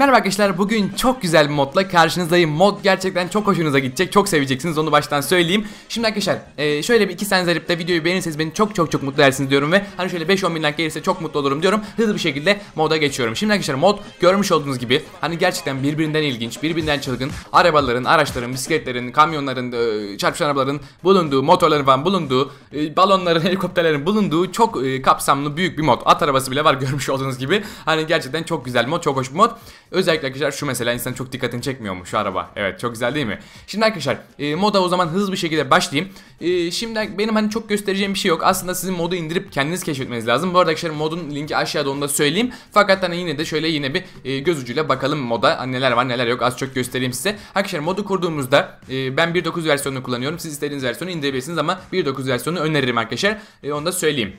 Merhaba arkadaşlar bugün çok güzel bir modla karşınızdayım mod gerçekten çok hoşunuza gidecek çok seveceksiniz onu baştan söyleyeyim Şimdi arkadaşlar e, şöyle bir iki sene de videoyu beğenirseniz beni çok çok çok mutlu edersiniz diyorum ve hani şöyle 5-10 bin like gelirse çok mutlu olurum diyorum hızlı bir şekilde moda geçiyorum Şimdi arkadaşlar mod görmüş olduğunuz gibi hani gerçekten birbirinden ilginç birbirinden çılgın arabaların araçların bisikletlerin kamyonların e, çarpışan arabaların bulunduğu motorların falan bulunduğu e, balonların helikopterlerin bulunduğu çok e, kapsamlı büyük bir mod at arabası bile var görmüş olduğunuz gibi Hani gerçekten çok güzel mod çok hoş bir mod Özellikle arkadaşlar şu mesela insan çok dikkatini çekmiyor mu şu araba? Evet çok güzel değil mi? Şimdi arkadaşlar e, moda o zaman hızlı bir şekilde başlayayım. E, şimdi benim hani çok göstereceğim bir şey yok. Aslında sizin modu indirip kendiniz keşfetmeniz lazım. Bu arada arkadaşlar modun linki aşağıda onu da söyleyeyim. Fakat hani yine de şöyle yine bir e, göz ucuyla bakalım moda hani neler var neler yok az çok göstereyim size. Arkadaşlar modu kurduğumuzda e, ben 1.9 versiyonunu kullanıyorum. Siz istediğiniz versiyonu indirebilirsiniz ama 1.9 versiyonunu öneririm arkadaşlar. E, onu da söyleyeyim.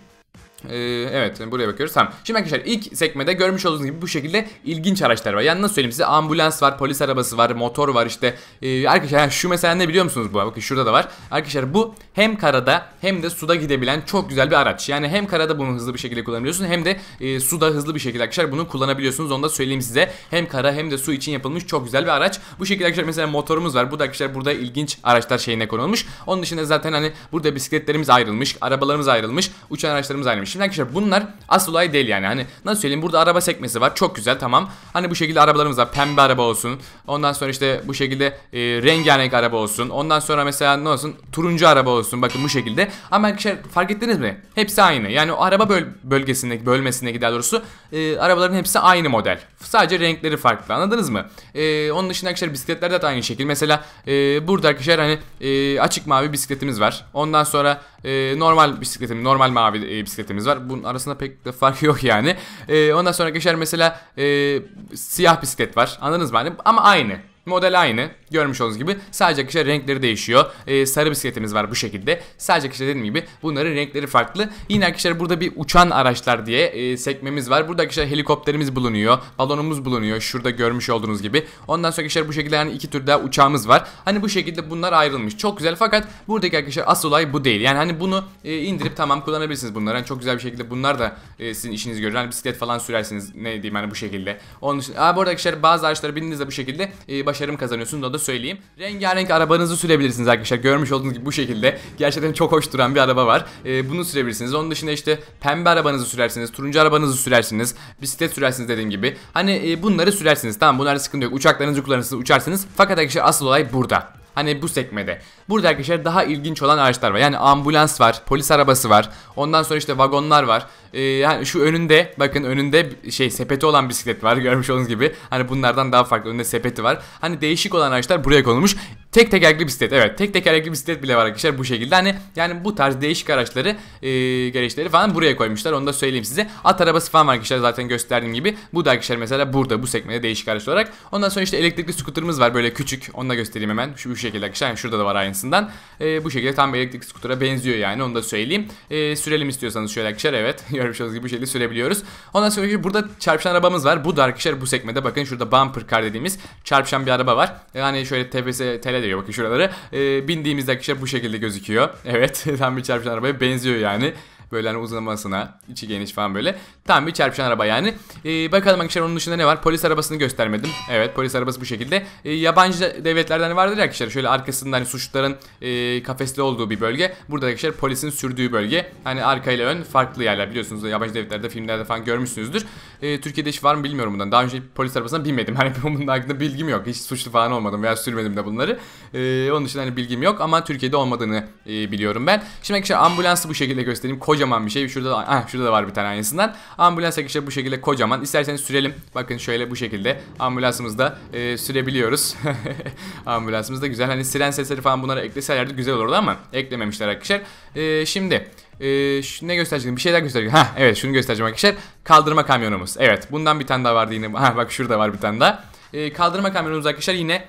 Ee, evet buraya bakıyoruz. Tamam. Şimdi arkadaşlar ilk sekmede görmüş olduğunuz gibi bu şekilde ilginç araçlar var. Yani nasıl söyleyeyim size ambulans var, polis arabası var, motor var işte. Ee, arkadaşlar şu mesela ne biliyor musunuz bu? Bakın şurada da var. Arkadaşlar bu hem karada hem de suda gidebilen çok güzel bir araç. Yani hem karada bunu hızlı bir şekilde kullanabiliyorsunuz hem de e, suda hızlı bir şekilde arkadaşlar bunu kullanabiliyorsunuz. Onu da söyleyeyim size. Hem kara hem de su için yapılmış çok güzel bir araç. Bu şekilde arkadaşlar mesela motorumuz var. Bu da arkadaşlar burada ilginç araçlar şeyine konulmuş. Onun dışında zaten hani burada bisikletlerimiz ayrılmış, arabalarımız ayrılmış, uçan araçlarımız ayrılmış şimdiden kişiler bunlar asıl olay değil yani. Hani nasıl söyleyeyim burada araba sekmesi var. Çok güzel tamam. Hani bu şekilde arabalarımız var. Pembe araba olsun. Ondan sonra işte bu şekilde e, rengarenk araba olsun. Ondan sonra mesela ne olsun? Turuncu araba olsun. Bakın bu şekilde. Ama arkadaşlar fark ettiniz mi? Hepsi aynı. Yani o araba böl bölgesindeki bölmesindeki daha doğrusu e, arabaların hepsi aynı model. Sadece renkleri farklı. Anladınız mı? E, onun dışında arkadaşlar bisikletler de aynı şekil. Mesela e, burada arkadaşlar hani e, açık mavi bisikletimiz var. Ondan sonra e, normal bisikletim normal mavi e, bisikletimiz var. Bunun arasında pek de fark yok yani. E, ondan sonra geçer mesela e, siyah bisiklet var. Anladınız mı? Hani, ama aynı. Model aynı. Görmüş olduğunuz gibi sadece arkadaşlar renkleri değişiyor. Ee, sarı bisikletimiz var bu şekilde. Sadece arkadaşlar dediğim gibi bunların renkleri farklı. Yine arkadaşlar burada bir uçan araçlar diye e, sekmemiz var. Burada arkadaşlar helikopterimiz bulunuyor. Balonumuz bulunuyor. Şurada görmüş olduğunuz gibi. Ondan sonra arkadaşlar bu şekilde yani iki tür daha uçağımız var. Hani bu şekilde bunlar ayrılmış. Çok güzel fakat buradaki arkadaşlar asıl olay bu değil. Yani hani bunu e, indirip tamam kullanabilirsiniz bunları. Yani çok güzel bir şekilde bunlar da e, sizin işinizi görür. Hani bisiklet falan sürersiniz ne diyeyim hani bu şekilde. Onun için, aa, bu arada arkadaşlar bazı araçlara bindiğinizde bu şekilde e, başarım kazanıyorsunuz. O da söyleyeyim. Rengarenk arabanızı sürebilirsiniz arkadaşlar. Görmüş olduğunuz gibi bu şekilde. Gerçekten çok hoş duran bir araba var. Ee, bunu sürebilirsiniz. Onun dışında işte pembe arabanızı sürersiniz. Turuncu arabanızı sürersiniz. Bisiklet sürersiniz dediğim gibi. Hani e, bunları sürersiniz. Tamam bunlarda sıkıntı yok. Uçaklarınızı kullanırsınız. Uçarsınız. Fakat arkadaşlar asıl olay burada. Hani bu sekmede. Burada arkadaşlar daha ilginç olan araçlar var. Yani ambulans var, polis arabası var. Ondan sonra işte vagonlar var. Ee, yani şu önünde bakın önünde şey sepeti olan bisiklet var görmüş olduğunuz gibi. Hani bunlardan daha farklı önünde sepeti var. Hani değişik olan araçlar buraya konulmuş. Tek tekerlekli bisiklet evet tek tekerlekli bisiklet bile var arkadaşlar bu şekilde hani yani bu tarz değişik araçları e, gereçleri falan buraya koymuşlar onu da söyleyeyim size at arabası falan var arkadaşlar zaten gösterdiğim gibi bu da arkadaşlar mesela burada bu sekmede değişik araç olarak ondan sonra işte elektrikli skuterımız var böyle küçük onu da göstereyim hemen şu bu şekilde arkadaşlar yani şurada da var aynısından e, bu şekilde tam bir elektrikli skutera benziyor yani onu da söyleyeyim e, sürelim istiyorsanız şöyle arkadaşlar evet görmüş olduğunuz gibi bu şekilde sürebiliyoruz ondan sonra burada çarpışan arabamız var bu da arkadaşlar bu sekmede bakın şurada bumper car dediğimiz çarpışan bir araba var yani şöyle tepesi tele şuraya bakın şuraları. E, bindiğimizde arkadaşlar bu şekilde gözüküyor. Evet tam bir çarpışan arabaya benziyor yani. Böyle hani uzamasına içi geniş falan böyle. Tam bir çarpışan araba yani. Ee, bakalım arkadaşlar onun dışında ne var? Polis arabasını göstermedim. Evet polis arabası bu şekilde. Ee, yabancı devletlerden vardır ya arkadaşlar. Şöyle arkasında hani suçluların e, kafesli olduğu bir bölge. Burada arkadaşlar polisin sürdüğü bölge. Hani arka ile ön farklı yerler biliyorsunuz. Yabancı devletlerde filmlerde falan görmüşsünüzdür. Ee, Türkiye'de iş var mı bilmiyorum bundan. Daha önce polis arabasına binmedim. Hani bunun hakkında bilgim yok. Hiç suçlu falan olmadım veya sürmedim de bunları. Ee, onun için hani bilgim yok ama Türkiye'de olmadığını e, biliyorum ben. Şimdi arkadaşlar ambulansı bu şekilde göstereyim. Koca kocaman bir şey. Şurada da, ah, şurada da var bir tane aynısından. Ambulans arkadaşlar bu şekilde kocaman. İsterseniz sürelim. Bakın şöyle bu şekilde ambulansımızda e, sürebiliyoruz. ambulansımız da güzel. Hani siren sesleri falan bunlara ekleselerdi güzel olurdu ama eklememişler arkadaşlar. E, şimdi ee, şu ne göstereceğim? Bir şey daha göstereceğim. Ha evet şunu göstereceğim arkadaşlar. Kaldırma kamyonumuz. Evet bundan bir tane daha vardı yine. Ha bak şurada var bir tane daha. Ee, kaldırma kamyonumuz arkadaşlar yine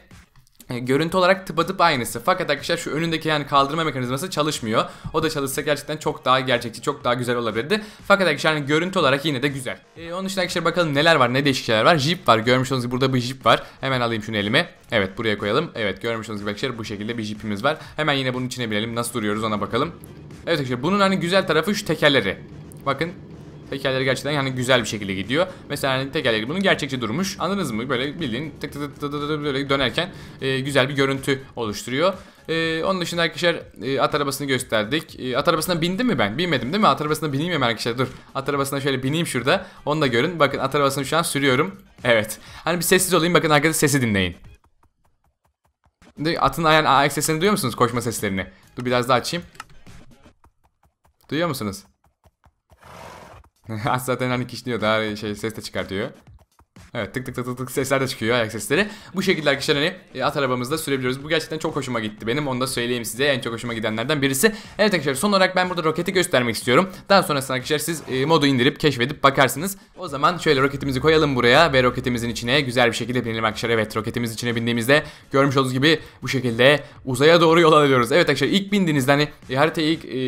e, görüntü olarak tıpatıp aynısı. Fakat arkadaşlar şu önündeki yani kaldırma mekanizması çalışmıyor. O da çalışsa gerçekten çok daha gerçekçi, çok daha güzel olabilirdi. Fakat arkadaşlar yani görüntü olarak yine de güzel. Ee, onun için arkadaşlar bakalım neler var, ne değişiklikler var. Jeep var. Görmüş olduğunuz gibi burada bir jeep var. Hemen alayım şunu elime. Evet buraya koyalım. Evet görmüş olduğunuz gibi arkadaşlar bu şekilde bir jeepimiz var. Hemen yine bunun içine binelim. Nasıl duruyoruz ona bakalım. Evet arkadaşlar bunun hani güzel tarafı şu tekerleri. Bakın Tekerleri gerçekten yani güzel bir şekilde gidiyor. Mesela hani tekerleri bunun gerçekçi durmuş. Anladınız mı? Böyle bildiğin tık tık tık tık böyle dönerken e, güzel bir görüntü oluşturuyor. Ee, onun dışında arkadaşlar e, at arabasını gösterdik. E, at arabasına bindim mi ben? Binmedim değil mi? At arabasına bineyim mi arkadaşlar dur. At arabasına şöyle bineyim şurada. Onu da görün. Bakın at arabasını şu an sürüyorum. Evet. Hani bir sessiz olayım bakın arkadaşlar sesi dinleyin. Atın ayak sesini duyuyor musunuz? Koşma seslerini. Dur biraz daha açayım. Duyuyor musunuz? Zaten hani kişniyor daha şey ses de çıkartıyor. Evet tık tık tık tık sesler de çıkıyor ayak sesleri. Bu şekilde arkadaşlar hani e, at arabamızda sürebiliyoruz. Bu gerçekten çok hoşuma gitti benim onu da söyleyeyim size. En çok hoşuma gidenlerden birisi. Evet arkadaşlar son olarak ben burada roketi göstermek istiyorum. Daha sonrasında arkadaşlar siz e, modu indirip keşfedip bakarsınız. O zaman şöyle roketimizi koyalım buraya ve roketimizin içine güzel bir şekilde binelim arkadaşlar. Evet roketimiz içine bindiğimizde görmüş olduğunuz gibi bu şekilde uzaya doğru yol alıyoruz. Evet arkadaşlar ilk bindiğinizde hani e, haritayı ilk e,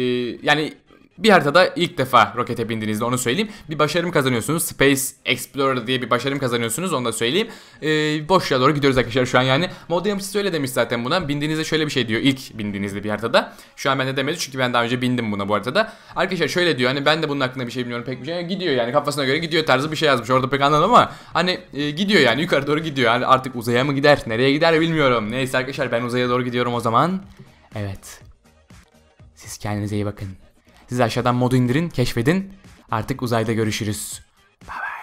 yani bir haritada ilk defa rokete bindiğinizde onu söyleyeyim. Bir başarım kazanıyorsunuz. Space Explorer diye bir başarım kazanıyorsunuz. Onu da söyleyeyim. Ee, boşluğa doğru gidiyoruz arkadaşlar şu an yani. Mod yapıcısı öyle demiş zaten buna. Bindiğinizde şöyle bir şey diyor ilk bindiğinizde bir haritada. Şu an ben de demedim çünkü ben daha önce bindim buna bu haritada. Arkadaşlar şöyle diyor hani ben de bunun hakkında bir şey bilmiyorum pek bir şey. Gidiyor yani kafasına göre gidiyor tarzı bir şey yazmış. Orada pek anladım ama hani e, gidiyor yani yukarı doğru gidiyor. Yani artık uzaya mı gider nereye gider bilmiyorum. Neyse arkadaşlar ben uzaya doğru gidiyorum o zaman. Evet. Siz kendinize iyi bakın. Siz aşağıdan modu indirin, keşfedin. Artık uzayda görüşürüz. Bye bye.